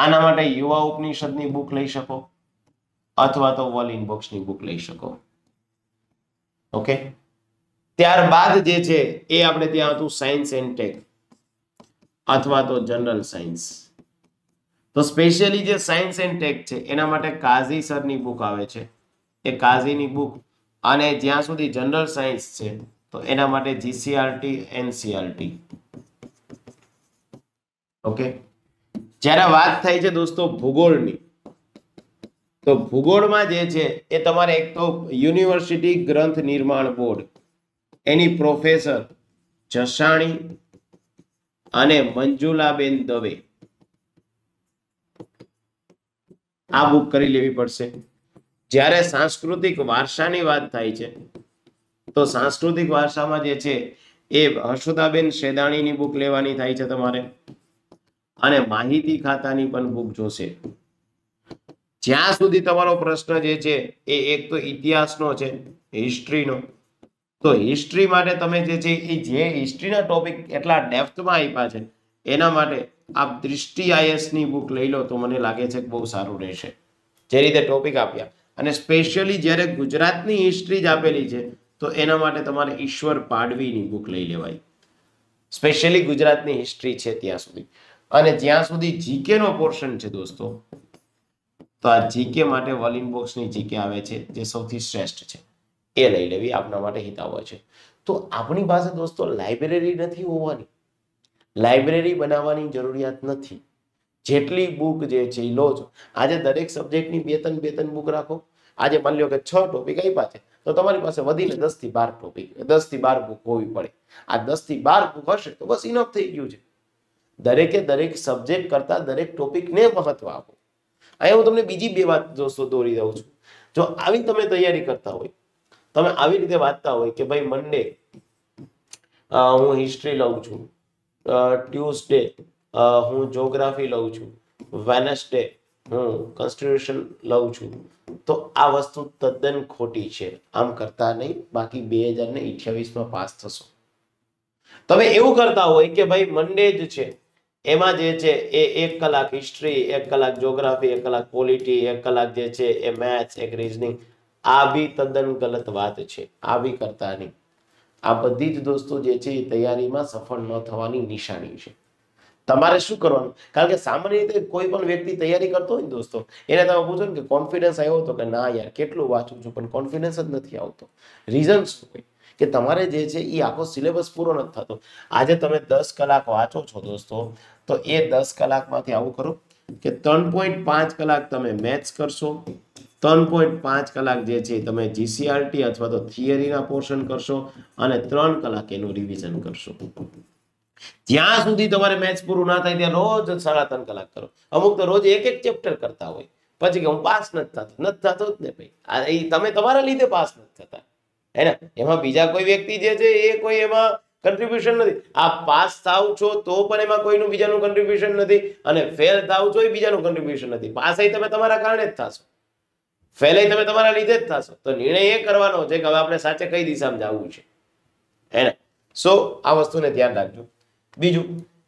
Speaker 2: આના માટે યુવા ઉપનિષદની બુક લઈ શકો અથવા તો વોલ ઇન બોક્સની બુક લઈ શકો ઓકે ત્યારબાદ જે છે એ આપણે ત્યાં હતું સાયન્સ એન્ડ ટેક અથવા તો જનરલ સાયન્સ તો સ્પેશિયલી જે સાયન્સ એન્ડ ટેક છે એના માટે કાઝી સરની બુક આવે છે એ કાઝીની બુક અને જ્યાં સુધી જનરલ સાયન્સ છે તો એના માટે જીસીઆરટી એનસીઆરટી ઓકે જ્યારે વાત થાય છે દોસ્તો ભૂગોળની તો ભૂગોળમાં જે છે એ તમારે એક તો યુનિવર્સિટી ગ્રંથ નિર્માણ બોર્ડ એની પ્રોફેસર જસાણી અને મંજુલાબેન દવે આ બુક કરી લેવી પડશે જ્યારે સાંસ્કૃતિક વારસાની વાત થાય છે તો સાંસ્કૃતિક વારસામાં જે છે એ હર્ષદાબેન શેદાણીની બુક લેવાની થાય છે તમારે અને માહિતી ખાતાની પણ બુક જોશે જ્યાં સુધી તમારો પ્રશ્ન જે છે એ એક તો ઇતિહાસનો છે હિસ્ટ્રીનો તો હિસ્ટ્રી માટે તમે જે છે એ જે હિસ્ટ્રીના ટોપિક એટલા ડેપ્થમાં આપ્યા છે એના માટે આપ દૃષ્ટિ આઈએસની બુક લઈ લો તો મને લાગે છે કે બહુ સારું રહેશે જે રીતે ટોપિક આપ્યા અને સ્પેશિયલી જ્યારે ગુજરાતની હિસ્ટ્રી જ આપેલી છે તો એના માટે તમારે ઈશ્વર પાડવીની બુક લઈ લેવાય સ્પેશિયલી ગુજરાતની હિસ્ટ્રી છે ત્યાં સુધી અને જ્યાં સુધી જીકેનો પોર્શન છે દોસ્તો તો આ જીકે માટે વલિન બોક્સની જીકે આવે છે જે સૌથી શ્રેષ્ઠ છે એ લઈ લેવી આપના માટે હિતાવ છે તો આપણી પાસે દોસ્તો લાઇબ્રેરી નથી હોવાની લાઇબ્રેરી બનાવવાની જરૂરિયાત નથી જેટલી બુક જે છે એ લો છો આજે દરેક સબ્જેક્ટની બે ત્રણ બે ત્રણ બુક રાખો આજે માની લો કે છ ટોપિક આપ્યા છે તો તમારી પાસે વધીને દસ થી બાર ટોપિક દસ થી બાર બુક હોવી પડે આ દસ થી બાર બુક હશે તો બસ ઇનફ થઈ ગયું છે દરેકે દરેક સબ્જેક્ટ કરતા દરેક ટોપિકને મહત્વ આપો અહીંયા હું તમને બીજી બે વાત દોસ્તો દોરી દઉં છું જો આવી તમે તૈયારી કરતા હોય તમે આવી રીતે વાંચતા હોય કે ભાઈ મંડે હું હિસ્ટ્રી લઉં છું ટ્યુઝડે હું જોગ્રાફી લઉં છું વેનસડે હું કોન્સ્ટિટ્યુશન લઉં છું તો આ વસ્તુ તદ્દન ખોટી છે આમ કરતા નહીં બાકી બે હજાર ને માં પાસ થશો તમે એવું કરતા હોય કે ભાઈ મંડે જ છે એમાં જે છે એ એક કલાક હિસ્ટ્રી એક કલાક જોગ્રાફી એક કલાક પોલિટી એક કલાક જે છે એ મેથ્સ એક રિઝનિંગ આ બી તદ્દન ગલત વાત છે આ બી કરતા નહીં આ બધી જ દોસ્તો જે છે એ તૈયારીમાં સફળ ન થવાની નિશાની છે તમારે શું કરવાનું કારણ કે સામાન્ય રીતે કોઈ પણ વ્યક્તિ તૈયારી કરતો હોય ને દોસ્તો એને તમે પૂછો ને કે કોન્ફિડન્સ આવ્યો હતો કે ના યાર કેટલું વાંચું છું પણ કોન્ફિડન્સ જ નથી આવતો રીઝન શું હોય કે તમારે જે છે એ આખો સિલેબસ પૂરો નથી થતો આજે તમે દસ કલાક વાંચો છો દોસ્તો તો એ દસ કલાકમાંથી આવું કરો કે ત્રણ પોઈન્ટ પાંચ કલાક તમે મેથ્સ કરશો ત્રણ પોઈન્ટ પાંચ કલાક જે છે તમે જીસીઆરટી અથવા તો થિયરીના પોર્શન કરશો અને ત્રણ કલાક એનું રિવિઝન કરશો જ્યાં સુધી તમારે મેચ પૂરું ના થાય ત્યાં રોજ સાડા ત્રણ કલાક કરો અમુક તો રોજ એક એક ચેપ્ટર કરતા હોય પછી કે હું પાસ નથી થતો નથી થતો જ ને ભાઈ તમે તમારા લીધે પાસ નથી થતા હે ને એમાં બીજા કોઈ વ્યક્તિ જે છે એ કોઈ એમાં કન્ટ્રીબ્યુશન નથી આ પાસ થાવ છો તો પણ એમાં કોઈનું બીજાનું કન્ટ્રીબ્યુશન નથી અને ફેલ થાવ છો એ બીજાનું કન્ટ્રીબ્યુશન નથી પાસ તમે તમારા કારણે જ થશો ફેલ તમે તમારા લીધે જ થશો તો નિર્ણય એ કરવાનો છે કે હવે આપણે સાચે કઈ દિશામાં જવું છે હે ને સો આ વસ્તુને ધ્યાન રાખજો બીજું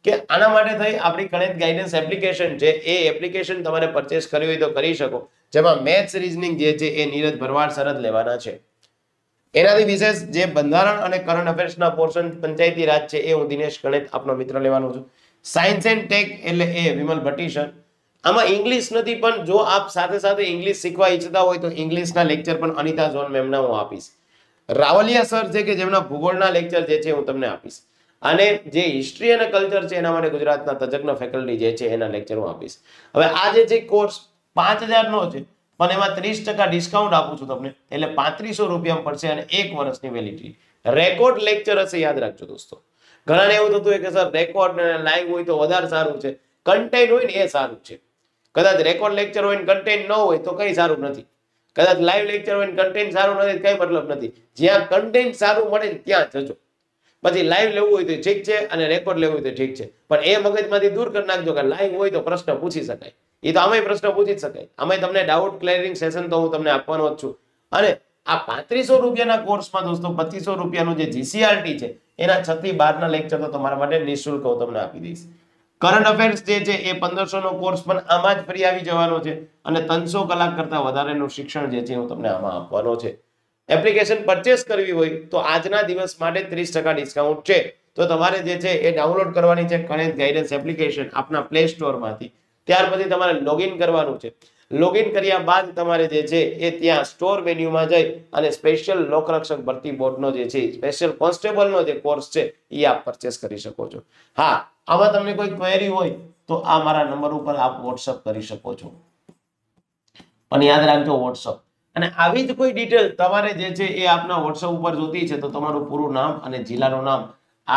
Speaker 2: કે આના માટે થઈ આપણી ગણિત ગાઈડન્સ એપ્લિકેશન છે એ એપ્લિકેશન તમારે પરચેસ કરવી હોય તો કરી શકો જેમાં મેથ્સ રિઝનિંગ જે છે એ નીરજ ભરવાડ શરદ લેવાના છે એનાથી વિશેષ જે બંધારણ અને કરંટ અફેર્સના પોર્શન પંચાયતી રાજ છે એ હું દિનેશ ગણિત આપનો મિત્ર લેવાનો છું સાયન્સ એન્ડ ટેક એટલે એ વિમલ ભટ્ટી સર આમાં ઇંગ્લિશ નથી પણ જો આપ સાથે સાથે ઇંગ્લિશ શીખવા ઈચ્છતા હોય તો ઇંગ્લિશના લેક્ચર પણ અનિતા ઝોન મેમના હું આપીશ રાવલિયા સર છે કે જેમના ભૂગોળના લેક્ચર જે છે હું તમને આપીશ અને જે હિસ્ટ્રી અને કલ્ચર છે એના માટે ગુજરાતના તજજ્ઞ ફેકલ્ટી જે છે એના લેક્ચર હું આપીશ હવે આ જે કોર્સ પાંચ હજારનો છે પણ એમાં ત્રીસ ટકા ડિસ્કાઉન્ટ આપું છું તમને એટલે પાંત્રીસો રૂપિયા પડશે અને એક વર્ષની વેલિડિટી રેકોર્ડ લેક્ચર હશે યાદ રાખજો દોસ્તો ઘણાને એવું થતું હોય કે સર રેકોર્ડ લાઈવ હોય તો વધારે સારું છે કન્ટેન્ટ હોય ને એ સારું છે કદાચ રેકોર્ડ લેક્ચર હોય ને કન્ટેન્ટ ન હોય તો કંઈ સારું નથી કદાચ લાઈવ લેક્ચર હોય ને કન્ટેન્ટ સારું નથી કંઈ મતલબ નથી જ્યાં કન્ટેન્ટ સારું મળે ત્યાં જજો પછી લાઈવ લેવું હોય તો ઠીક છે અને રેકોર્ડ લેવું હોય તો ઠીક છે પણ એ મગજમાંથી દૂર કરી નાખજો કે લાઈવ હોય તો પ્રશ્ન પૂછી શકાય એ તો આમાંય પ્રશ્ન પૂછી જ શકાય આમાંય તમને ડાઉટ ક્લિયરિંગ સેશન તો હું તમને આપવાનો જ છું અને આ પાંત્રીસો રૂપિયાના કોર્સમાં દોસ્તો પચીસો રૂપિયાનું જે જીસીઆરટી છે એના છ થી બારના લેક્ચર તો તમારા માટે નિઃશુલ્ક હું તમને આપી દઈશ કરંટ અફેર્સ જે છે એ પંદરસોનો કોર્સ પણ આમાં જ ફ્રી આવી જવાનો છે અને ત્રણસો કલાક કરતાં વધારેનું શિક્ષણ જે છે હું તમને આમાં આપવાનો છે એપ્લિકેશન પરચેસ કરવી હોય તો આજના દિવસ માટે ત્રીસ ડિસ્કાઉન્ટ છે તો તમારે જે છે એ ડાઉનલોડ કરવાની છે કનેક્ટ ગાઈડન્સ એપ્લિકેશન આપના પ્લે સ્ટોરમાંથી ત્યાર પછી તમારે લોગિન કરવાનું છે લોગિન કર્યા બાદ તમારે જે છે એ ત્યાં સ્ટોર મેન્યુમાં જઈ અને સ્પેશિયલ લોકરક્ષક ભરતી બોર્ડનો જે છે સ્પેશિયલ કોન્સ્ટેબલનો જે કોર્સ છે એ આપ પરચેસ કરી શકો છો હા આમાં તમને કોઈ ક્વેરી હોય તો આ મારા નંબર ઉપર આપ વોટ્સઅપ કરી શકો છો પણ યાદ રાખજો વોટ્સઅપ અને આવી જ કોઈ ડિટેલ તમારે જે છે એ આપના વોટ્સઅપ ઉપર જોતી છે તો તમારું પૂરું નામ અને જિલ્લાનું નામ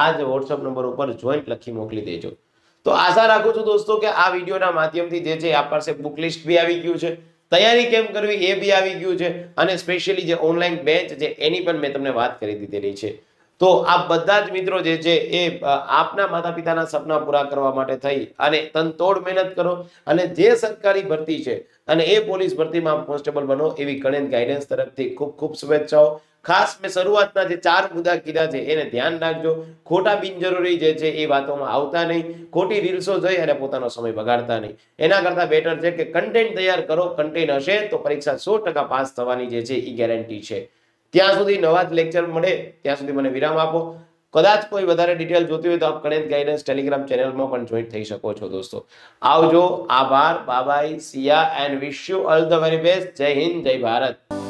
Speaker 2: આ જ વોટ્સઅપ નંબર ઉપર જોઈન્ટ લખી મોકલી દેજો તો આશા રાખું છું દોસ્તો કે આ વિડીયોના માધ્યમથી જે છે આપ પાસે બુક લિસ્ટ બી આવી ગયું છે તૈયારી કેમ કરવી એ બી આવી ગયું છે અને સ્પેશિયલી જે ઓનલાઈન બેચ છે એની પણ મેં તમને વાત કરી દીધેલી છે તો આ બધા જ મિત્રો જે છે એ આપના માતા પિતાના સપના પૂરા કરવા માટે થઈ અને તનતોડ મહેનત કરો અને જે સરકારી ભરતી છે અને એ પોલીસ ભરતીમાં કોન્સ્ટેબલ બનો એવી ગણેન ગાઈડન્સ તરફથી ખૂબ ખૂબ શુભેચ્છાઓ ખાસ મેં શરૂઆતના જે ચાર મુદ્દા કીધા છે એને ધ્યાન રાખજો ખોટા બિનજરૂરી જે છે એ વાતોમાં આવતા નહીં ખોટી રીલ્સો જઈ અને પોતાનો સમય બગાડતા નહીં એના કરતાં બેટર છે કે કન્ટેન્ટ તૈયાર કરો કન્ટેન્ટ હશે તો પરીક્ષા સો પાસ થવાની જે છે એ ગેરંટી છે ત્યાં સુધી નવા જ લેક્ચર મળે ત્યાં સુધી મને વિરામ આપો કદાચ કોઈ વધારે ડિટેલ જોતી હોય તો આપ ગણિત ગાઈડન્સ ટેલિગ્રામ ચેનલમાં પણ જોઈન થઈ શકો છો દોસ્તો આવજો આભાર બાબાઈ સિયા and wish you all the very best જય હિન્દ જય ભારત